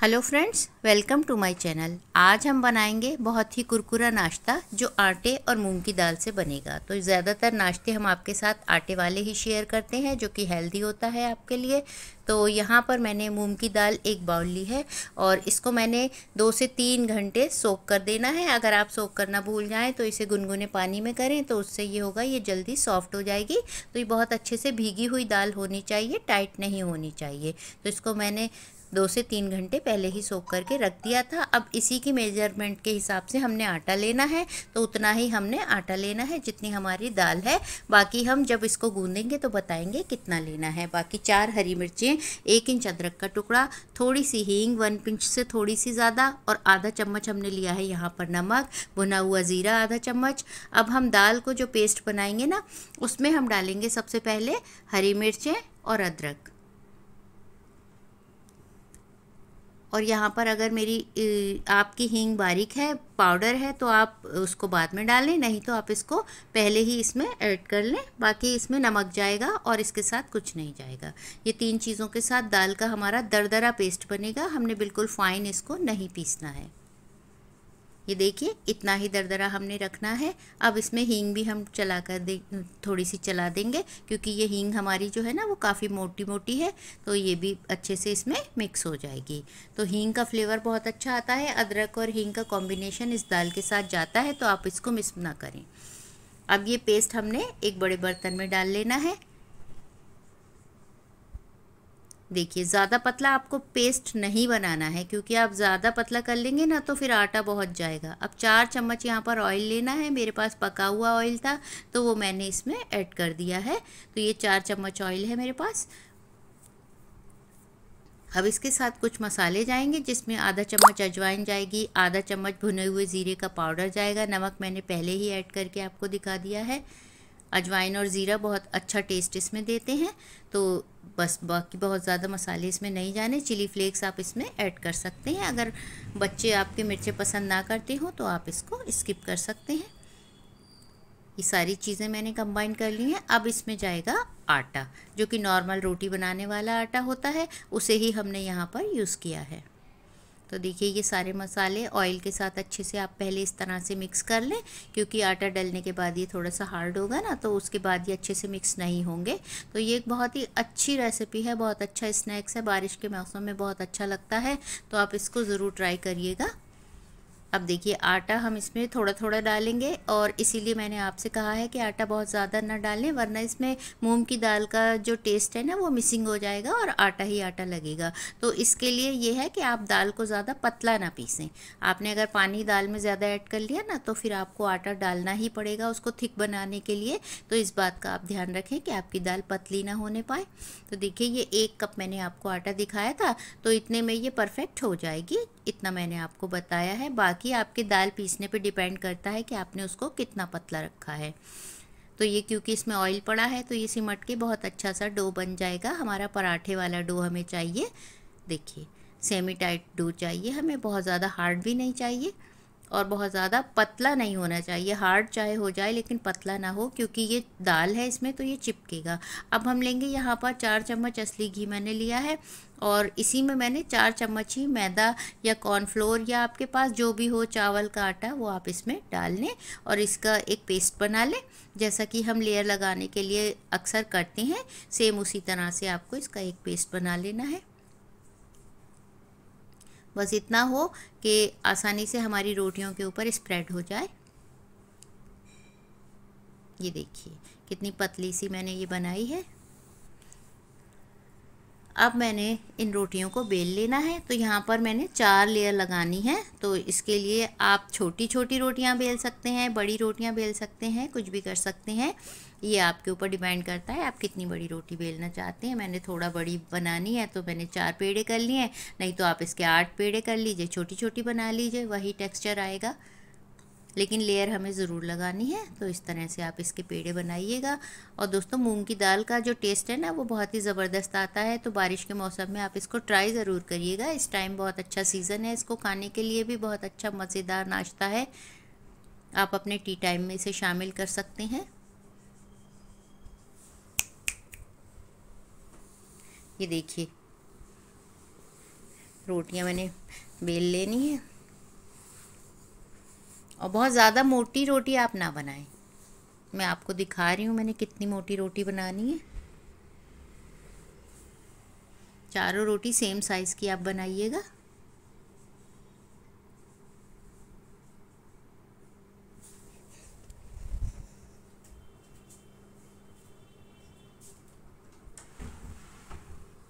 hello friends welcome to my channel आज हम बनाएंगे बहुत ही कुरकुरा नाश्ता जो आटे और मूंग की दाल से बनेगा तो ज़्यादातर नाश्ते हम आपके साथ आटे वाले ही शेयर करते हैं जो कि हेल्दी होता है आपके लिए तो यहाँ पर मैंने मूंग की दाल एक बाउल ली है और इसको मैंने दो से तीन घंटे सोख कर देना है अगर आप सोख करना भूल जाएँ तो इसे गुनगुने पानी में करें तो उससे ये होगा ये जल्दी सॉफ्ट हो जाएगी तो ये बहुत अच्छे से भीगी हुई दाल होनी चाहिए टाइट नहीं होनी चाहिए तो इसको मैंने दो से तीन घंटे पहले ही सोख करके रख दिया था अब इसी की मेजरमेंट के हिसाब से हमने आटा लेना है तो उतना ही हमने आटा लेना है जितनी हमारी दाल है बाकी हम जब इसको गूंदेंगे तो बताएंगे कितना लेना है बाकी चार हरी मिर्चें एक इंच अदरक का टुकड़ा थोड़ी सी हींग वन पिंच से थोड़ी सी ज़्यादा और आधा चम्मच हमने लिया है यहाँ पर नमक भुना हुआ ज़ीरा आधा चम्मच अब हम दाल को जो पेस्ट बनाएंगे ना उसमें हम डालेंगे सबसे पहले हरी मिर्चें और अदरक और यहाँ पर अगर मेरी आपकी हींग बारीक है पाउडर है तो आप उसको बाद में डालें नहीं तो आप इसको पहले ही इसमें ऐड कर लें बाकी इसमें नमक जाएगा और इसके साथ कुछ नहीं जाएगा ये तीन चीज़ों के साथ दाल का हमारा दरदरा पेस्ट बनेगा हमने बिल्कुल फ़ाइन इसको नहीं पीसना है ये देखिए इतना ही दरदरा हमने रखना है अब इसमें हींग भी हम चला कर दे थोड़ी सी चला देंगे क्योंकि ये हींग हमारी जो है ना वो काफ़ी मोटी मोटी है तो ये भी अच्छे से इसमें मिक्स हो जाएगी तो हींग का फ्लेवर बहुत अच्छा आता है अदरक और हींग का कॉम्बिनेशन इस दाल के साथ जाता है तो आप इसको मिस ना करें अब ये पेस्ट हमने एक बड़े बर्तन में डाल लेना है देखिए ज़्यादा पतला आपको पेस्ट नहीं बनाना है क्योंकि आप ज़्यादा पतला कर लेंगे ना तो फिर आटा बहुत जाएगा अब चार चम्मच यहाँ पर ऑयल लेना है मेरे पास पका हुआ ऑयल था तो वो मैंने इसमें ऐड कर दिया है तो ये चार चम्मच ऑयल है मेरे पास अब इसके साथ कुछ मसाले जाएंगे जिसमें आधा चम्मच अजवाइन जाएगी आधा चम्मच भुने हुए ज़ीरे का पाउडर जाएगा नमक मैंने पहले ही ऐड करके आपको दिखा दिया है अजवाइन और ज़ीरा बहुत अच्छा टेस्ट इसमें देते हैं तो बस बाकी बहुत ज़्यादा मसाले इसमें नहीं जाने चिली फ्लेक्स आप इसमें ऐड कर सकते हैं अगर बच्चे आपके मिर्चें पसंद ना करते हो तो आप इसको स्किप कर सकते हैं ये सारी चीज़ें मैंने कंबाइन कर ली हैं अब इसमें जाएगा आटा जो कि नॉर्मल रोटी बनाने वाला आटा होता है उसे ही हमने यहाँ पर यूज़ किया है तो देखिए ये सारे मसाले ऑयल के साथ अच्छे से आप पहले इस तरह से मिक्स कर लें क्योंकि आटा डलने के बाद ये थोड़ा सा हार्ड होगा ना तो उसके बाद ये अच्छे से मिक्स नहीं होंगे तो ये एक बहुत ही अच्छी रेसिपी है बहुत अच्छा स्नैक्स है बारिश के मौसम में बहुत अच्छा लगता है तो आप इसको ज़रूर ट्राई करिएगा अब देखिए आटा हम इसमें थोड़ा थोड़ा डालेंगे और इसीलिए मैंने आपसे कहा है कि आटा बहुत ज़्यादा ना डालें वरना इसमें मूंग की दाल का जो टेस्ट है ना वो मिसिंग हो जाएगा और आटा ही आटा लगेगा तो इसके लिए ये है कि आप दाल को ज़्यादा पतला ना पीसें आपने अगर पानी दाल में ज़्यादा ऐड कर लिया ना तो फिर आपको आटा डालना ही पड़ेगा उसको थिक बनाने के लिए तो इस बात का आप ध्यान रखें कि आपकी दाल पतली ना होने पाए तो देखिए ये एक कप मैंने आपको आटा दिखाया था तो इतने में ये परफेक्ट हो जाएगी इतना मैंने आपको बताया है बाकी आपके दाल पीसने पे डिपेंड करता है कि आपने उसको कितना पतला रखा है तो ये क्योंकि इसमें ऑयल पड़ा है तो ये सिमट के बहुत अच्छा सा डो बन जाएगा हमारा पराठे वाला डो हमें चाहिए देखिए सेमी टाइट डो चाहिए हमें बहुत ज़्यादा हार्ड भी नहीं चाहिए और बहुत ज़्यादा पतला नहीं होना चाहिए हार्ड चाहे हो जाए लेकिन पतला ना हो क्योंकि ये दाल है इसमें तो ये चिपकेगा अब हम लेंगे यहाँ पर चार चम्मच असली घी मैंने लिया है और इसी में मैंने चार चम्मच ही मैदा या कॉर्नफ्लोर या आपके पास जो भी हो चावल का आटा वो आप इसमें डाल लें और इसका एक पेस्ट बना लें जैसा कि हम लेयर लगाने के लिए अक्सर करते हैं सेम उसी तरह से आपको इसका एक पेस्ट बना लेना है बस इतना हो कि आसानी से हमारी रोटियों के ऊपर स्प्रेड हो जाए ये देखिए कितनी पतली सी मैंने ये बनाई है अब मैंने इन रोटियों को बेल लेना है तो यहाँ पर मैंने चार लेयर लगानी है तो इसके लिए आप छोटी छोटी रोटियाँ बेल सकते हैं बड़ी रोटियाँ बेल सकते हैं कुछ भी कर सकते हैं ये आपके ऊपर डिपेंड करता है आप कितनी बड़ी रोटी बेलना चाहते हैं मैंने थोड़ा बड़ी बनानी है तो मैंने चार पेड़े कर लिए हैं नहीं तो आप इसके आठ पेड़े कर लीजिए छोटी छोटी बना लीजिए वही टेक्स्चर आएगा लेकिन लेयर हमें ज़रूर लगानी है तो इस तरह से आप इसके पेड़े बनाइएगा और दोस्तों मूंग की दाल का जो टेस्ट है ना वो बहुत ही ज़बरदस्त आता है तो बारिश के मौसम में आप इसको ट्राई ज़रूर करिएगा इस टाइम बहुत अच्छा सीज़न है इसको खाने के लिए भी बहुत अच्छा मज़ेदार नाश्ता है आप अपने टी टाइम में इसे शामिल कर सकते हैं ये देखिए रोटियां मैंने बेल लेनी है और बहुत ज़्यादा मोटी रोटी आप ना बनाएं मैं आपको दिखा रही हूँ मैंने कितनी मोटी रोटी बनानी है चारों रोटी सेम साइज़ की आप बनाइएगा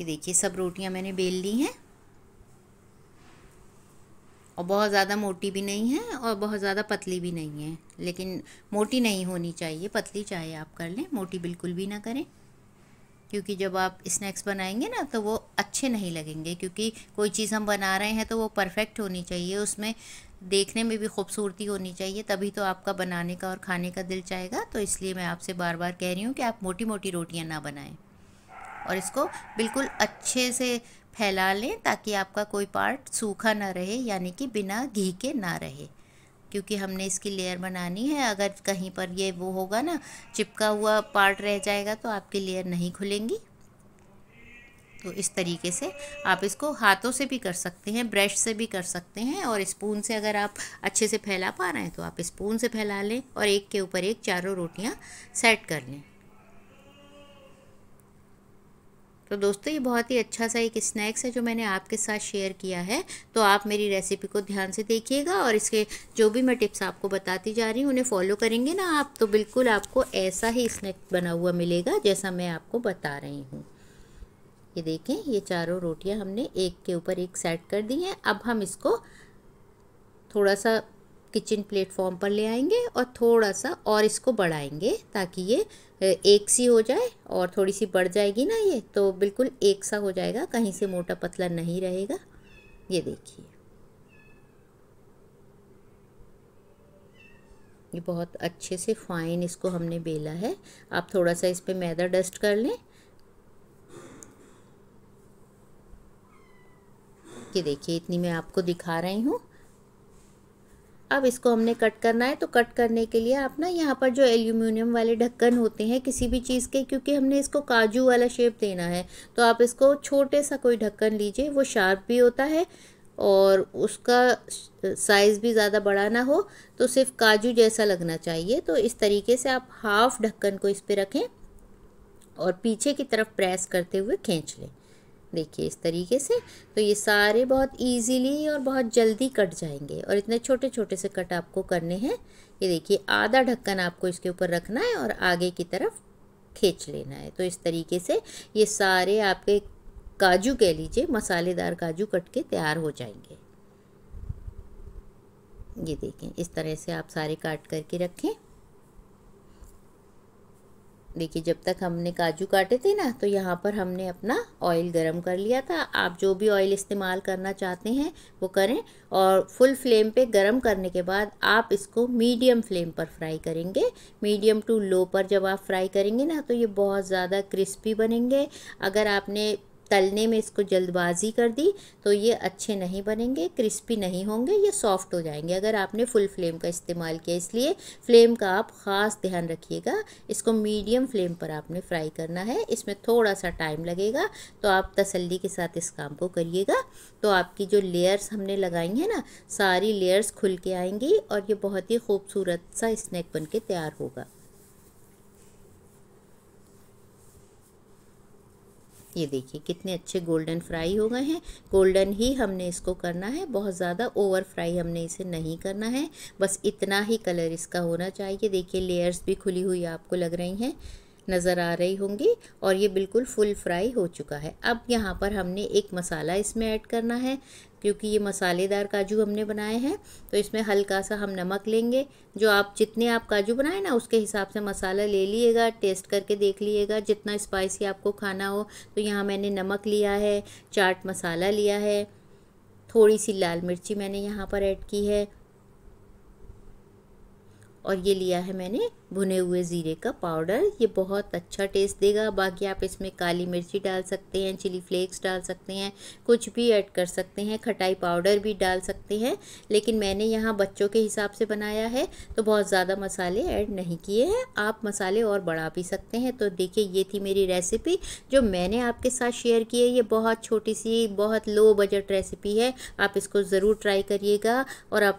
ये देखिए सब रोटियां मैंने बेल ली हैं और बहुत ज़्यादा मोटी भी नहीं है और बहुत ज़्यादा पतली भी नहीं है लेकिन मोटी नहीं होनी चाहिए पतली चाहे आप कर लें मोटी बिल्कुल भी ना करें क्योंकि जब आप स्नैक्स बनाएंगे ना तो वो अच्छे नहीं लगेंगे क्योंकि कोई चीज़ हम बना रहे हैं तो वो परफेक्ट होनी चाहिए उसमें देखने में भी खूबसूरती होनी चाहिए तभी तो आपका बनाने का और खाने का दिल चाहेगा तो इसलिए मैं आपसे बार बार कह रही हूँ कि आप मोटी मोटी रोटियाँ ना बनाएं और इसको बिल्कुल अच्छे से फैला लें ताकि आपका कोई पार्ट सूखा ना रहे यानी कि बिना घी के ना रहे क्योंकि हमने इसकी लेयर बनानी है अगर कहीं पर ये वो होगा ना चिपका हुआ पार्ट रह जाएगा तो आपकी लेयर नहीं खुलेंगी तो इस तरीके से आप इसको हाथों से भी कर सकते हैं ब्रश से भी कर सकते हैं और स्पून से अगर आप अच्छे से फैला पा रहे हैं तो आप स्पून से फैला लें और एक के ऊपर एक चारों रोटियां सेट कर लें तो दोस्तों ये बहुत ही अच्छा सा एक स्नैक्स है जो मैंने आपके साथ शेयर किया है तो आप मेरी रेसिपी को ध्यान से देखिएगा और इसके जो भी मैं टिप्स आपको बताती जा रही हूँ उन्हें फॉलो करेंगे ना आप तो बिल्कुल आपको ऐसा ही स्नैक बना हुआ मिलेगा जैसा मैं आपको बता रही हूँ ये देखें ये चारों रोटियाँ हमने एक के ऊपर एक सेट कर दी हैं अब हम इसको थोड़ा सा किचन प्लेटफॉर्म पर ले आएंगे और थोड़ा सा और इसको बढ़ाएंगे ताकि ये एक सी हो जाए और थोड़ी सी बढ़ जाएगी ना ये तो बिल्कुल एक सा हो जाएगा कहीं से मोटा पतला नहीं रहेगा ये देखिए ये बहुत अच्छे से फाइन इसको हमने बेला है आप थोड़ा सा इस पर मैदा डस्ट कर लें ये देखिए इतनी मैं आपको दिखा रही हूँ अब इसको हमने कट करना है तो कट करने के लिए आप ना यहाँ पर जो एल्यूमिनियम वाले ढक्कन होते हैं किसी भी चीज़ के क्योंकि हमने इसको काजू वाला शेप देना है तो आप इसको छोटे सा कोई ढक्कन लीजिए वो शार्प भी होता है और उसका साइज़ भी ज़्यादा बड़ा ना हो तो सिर्फ काजू जैसा लगना चाहिए तो इस तरीके से आप हाफ़ ढक्कन को इस पर रखें और पीछे की तरफ प्रेस करते हुए खींच लें देखिए इस तरीके से तो ये सारे बहुत इजीली और बहुत जल्दी कट जाएंगे और इतने छोटे छोटे से कट आपको करने हैं ये देखिए आधा ढक्कन आपको इसके ऊपर रखना है और आगे की तरफ खींच लेना है तो इस तरीके से ये सारे आपके काजू कह लीजिए मसालेदार काजू कट के तैयार हो जाएंगे ये देखें इस तरह से आप सारे काट करके रखें देखिए जब तक हमने काजू काटे थे ना तो यहाँ पर हमने अपना ऑयल गरम कर लिया था आप जो भी ऑयल इस्तेमाल करना चाहते हैं वो करें और फुल फ्लेम पे गरम करने के बाद आप इसको मीडियम फ्लेम पर फ्राई करेंगे मीडियम टू लो पर जब आप फ्राई करेंगे ना तो ये बहुत ज़्यादा क्रिस्पी बनेंगे अगर आपने तलने में इसको जल्दबाजी कर दी तो ये अच्छे नहीं बनेंगे क्रिस्पी नहीं होंगे ये सॉफ्ट हो जाएंगे अगर आपने फुल फ्लेम का इस्तेमाल किया इसलिए फ्लेम का आप ख़ास ध्यान रखिएगा इसको मीडियम फ्लेम पर आपने फ्राई करना है इसमें थोड़ा सा टाइम लगेगा तो आप तसल्ली के साथ इस काम को करिएगा तो आपकी जो लेयर्स हमने लगाई हैं ना सारी लेयर्स खुल के आएंगी और ये बहुत ही खूबसूरत सा स्नैक बन के तैयार होगा ये देखिए कितने अच्छे गोल्डन फ्राई हो गए हैं गोल्डन ही हमने इसको करना है बहुत ज़्यादा ओवर फ्राई हमने इसे नहीं करना है बस इतना ही कलर इसका होना चाहिए देखिए लेयर्स भी खुली हुई आपको लग रही हैं नज़र आ रही होंगी और ये बिल्कुल फुल फ्राई हो चुका है अब यहाँ पर हमने एक मसाला इसमें ऐड करना है क्योंकि ये मसालेदार काजू हमने बनाए हैं तो इसमें हल्का सा हम नमक लेंगे जो आप जितने आप काजू बनाए ना उसके हिसाब से मसाला ले लीजिएगा टेस्ट करके देख लीजिएगा जितना स्पाइसी आपको खाना हो तो यहाँ मैंने नमक लिया है चाट मसाला लिया है थोड़ी सी लाल मिर्ची मैंने यहाँ पर ऐड की है और ये लिया है मैंने भुने हुए ज़ीरे का पाउडर ये बहुत अच्छा टेस्ट देगा बाकी आप इसमें काली मिर्ची डाल सकते हैं चिली फ्लेक्स डाल सकते हैं कुछ भी ऐड कर सकते हैं खटाई पाउडर भी डाल सकते हैं लेकिन मैंने यहाँ बच्चों के हिसाब से बनाया है तो बहुत ज़्यादा मसाले ऐड नहीं किए हैं आप मसाले और बढ़ा भी सकते हैं तो देखिए ये थी मेरी रेसिपी जो मैंने आपके साथ शेयर की है ये बहुत छोटी सी बहुत लो बजट रेसिपी है आप इसको ज़रूर ट्राई करिएगा और अपने